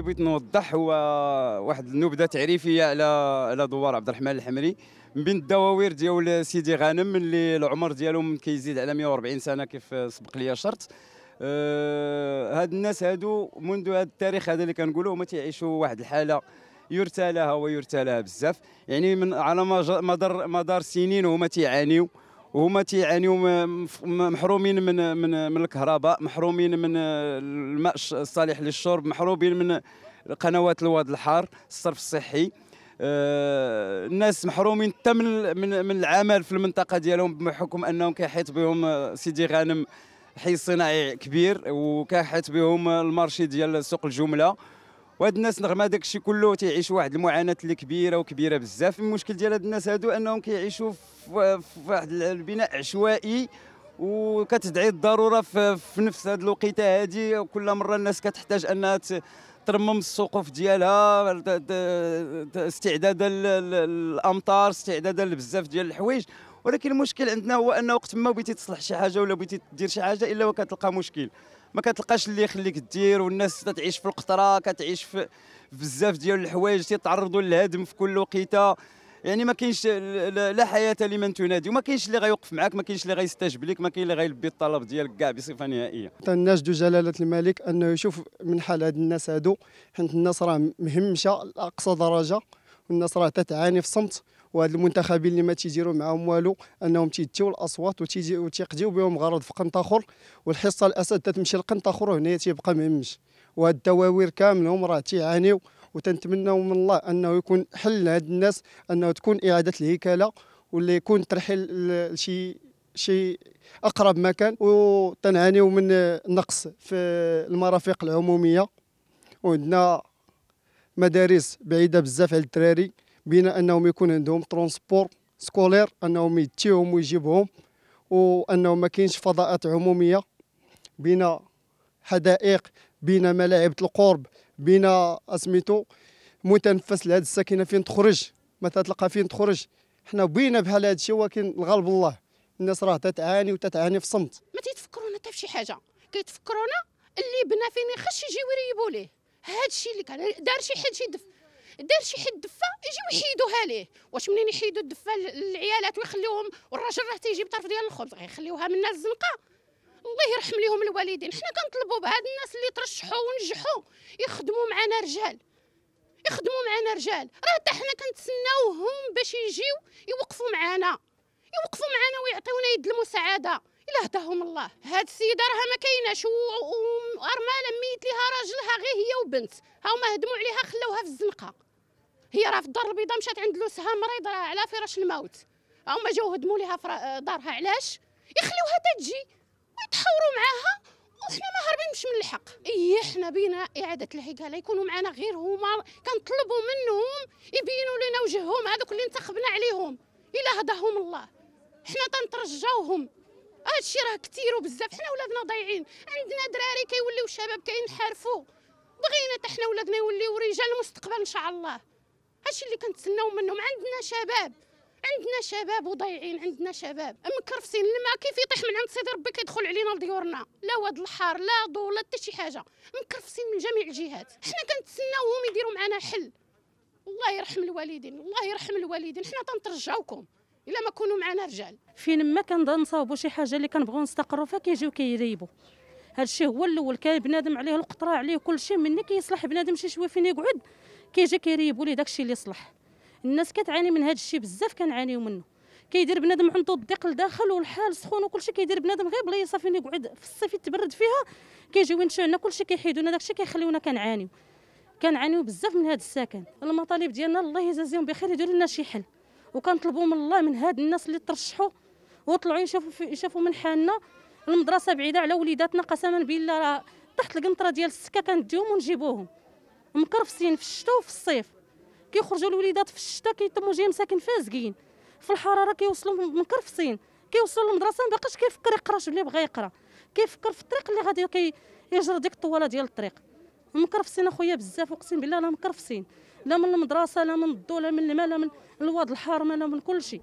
اللي بغيت نوضح هو واحد النبذه تعريفيه على على دوار عبد الرحمن الحمري من بين الدواوير ديال سيدي غانم اللي العمر ديالهم كيزيد على 140 سنه كيف سبق لي شرط آه هاد الناس هادو منذ هاد التاريخ هذا اللي كنقولوه هما تيعيشوا واحد الحاله يرتى لها ويرتى لها بزاف يعني من على مدار مدار سنين وهما تيعانيو وهما تيعانيو محرومين من من من الكهرباء محرومين من الماء الصالح للشرب محرومين من قنوات الواد الحار الصرف الصحي آه، الناس محرومين حتى من من العمل في المنطقه ديالهم بحكم انهم كيحيط بهم آه، سيدي غانم حي صناعي كبير وكيحيط بهم المارشي ديال سوق الجمله وهاد الناس رغم هذاك الشيء كله تيعيشوا واحد المعاناه اللي كبيره وكبيره بزاف المشكل ديال هاد الناس هادو انهم كيعيشوا في واحد البناء عشوائي وكتدعي الضروره في, نفس هاد الوقيته هذه كل مره الناس كتحتاج انها ترمم السقوف ديالها استعدادا للامطار استعدادا لبزاف ديال الحوايج ولكن المشكل عندنا هو انه وقت ما بغيتي تصلح شي حاجه ولا بغيتي دير شي حاجه الا وكتلقى مشكل ما كتلقاش اللي يخليك دير والناس كتعيش في القطره كتعيش في بزاف ديال الحوايج تيتعرضوا للهدم في كل وقيته يعني ما كاينش لا حياه لمن تنادي وما كاينش اللي غيوقف معك ما كاينش اللي غيستجب لك ما كاين اللي غيلبي الطلب ديالك كاع بصفه نهائيه الناس دو جلاله الملك انه يشوف من حال هاد الناس هادو حيت الناس راه مهمشه لاقصى درجه الناس راه تتعاني في صمت وهاد المنتخبين اللي ما تيديروا معاهم والو انهم تيديو الاصوات وتيقضيو بهم غرض في اخر والحصه الاسد تتمشي اخر وهنا تيبقى مهمش وهاد الدواوير كاملهم راه تيعانيو وتنتمناو من الله انه يكون حل لهاد الناس انه تكون اعاده الهكاله ولا يكون ترحيل لشي شي اقرب مكان وتنعانيو من نقص في المرافق العموميه وعندنا مدارس بعيده بزاف على الدراري بين انهم يكون عندهم ترونسبور سكولير انهم يتيهم ويجيبهم وانه ما كاينش فضاءات عموميه بين حدائق بين ملاعب القرب بين اسميتو متنفس لهاد الساكنه فين تخرج ما تتلقى فين تخرج حنا بينا بحال هذا الشيء ولكن الغالب الله الناس راه تتعاني وتتعاني في صمت ما تيتفكرونا حتى في شي حاجه كيتفكرونا اللي بنا فين يخش يجيو يريبوا ليه هذا الشيء اللي كان دار شي حد شي دف دار شي حد دفه يجيو يحيدوها ليه واش منين يحيدوا الدفه للعيالات ويخليوهم والراجل راه تيجي بطرف ديال الخبز غيخليوها من الناس الزنقه الله يرحم ليهم الوالدين حنا كنطلبوا بهاد الناس اللي ترشحوا ونجحوا يخدموا معنا رجال يخدموا معنا رجال راه حتى حنا كنتسناوهم باش يجيو يوقفوا معنا يوقفوا معنا ويعطيونا يد المساعده الا هداهم الله هاد السيده راه ما كايناش وارماله ميت ليها وبنت هما هدموا عليها خلوها في الزنقه هي راه في الدار البيضاء مشات عند لوسها مريض راه على فراش الموت هما جاو هدموا ليها دارها علاش يخليوها تجي ويتحاوروا معاها وحنا ما هاربينش من الحق اي حنا بينا اعاده الهيكله لا يكونوا معنا غير هما كنطلبوا منهم يبينوا لنا وجههم هذوك اللي انتخبنا عليهم الى هداهم الله حنا تنترجاوهم هادشي راه كثير وبزاف حنا ولادنا ضايعين عندنا دراري كيوليو شباب كينحرفوا بغينا حتى حنا ولادنا يوليو رجال المستقبل ان شاء الله هادشي اللي كنتسناو منهم عندنا شباب عندنا شباب وضايعين عندنا شباب مكرفسين الماء كيف يطيح من عند سيدي ربي كيدخل علينا لديورنا لا واد الحار لا ضو لا حتى شي حاجه مكرفسين من جميع الجهات حنا كنتسناوهم يديروا معنا حل الله يرحم الوالدين الله يرحم الوالدين حنا تنترجعوكم الا ما كونوا معنا رجال فين ما كنضل نصاوبوا شي حاجه اللي كنبغيو نستقروا فيها كيجيو كيريبوا هادشي هو الاول كان بنادم عليه القطره عليه شيء مني كيصلح بنادم شي شويه فين يقعد كيجي كيريبوا ليه داكشي اللي صلح الناس كتعاني من هذا الشيء بزاف كنعانيو منه كيدير بنادم عنده الضيق لداخل والحال سخون وكلشي كيدير بنادم غير بلايصه فين يقعد في الصيف يتبرد فيها كيجيو ينشعنا كلشي كيحيدونا داكشي كيخليونا كنعانيو كنعانيو بزاف من هذا السكن المطالب ديالنا الله يجازيهم بخير يديروا لنا شي حل وكنطلبوا من الله من هاد الناس اللي ترشحوا وطلعوا يشوفوا يشوفوا من حالنا المدرسه بعيده على وليداتنا قسما بالله راه تحت القنطره ديال السكه كنديهم ونجيبوهم مكرفسين في الشتاء وفي الصيف كيخرجوا الوليدات في الشتاء كيتموا جايين مساكن فازقين في الحراره كيوصلوا مكرفسين كيوصلوا للمدرسه ما كيفكر يقرا شنو اللي بغا يقرا كيفكر في الطريق اللي غادي كي يجر ديك الطواله ديال الطريق مكرفسين اخويا بزاف اقسم بالله راه مكرفسين لا من المدرسه لا من الدولة لا من الماء لا من الواد الحار لا من كل شيء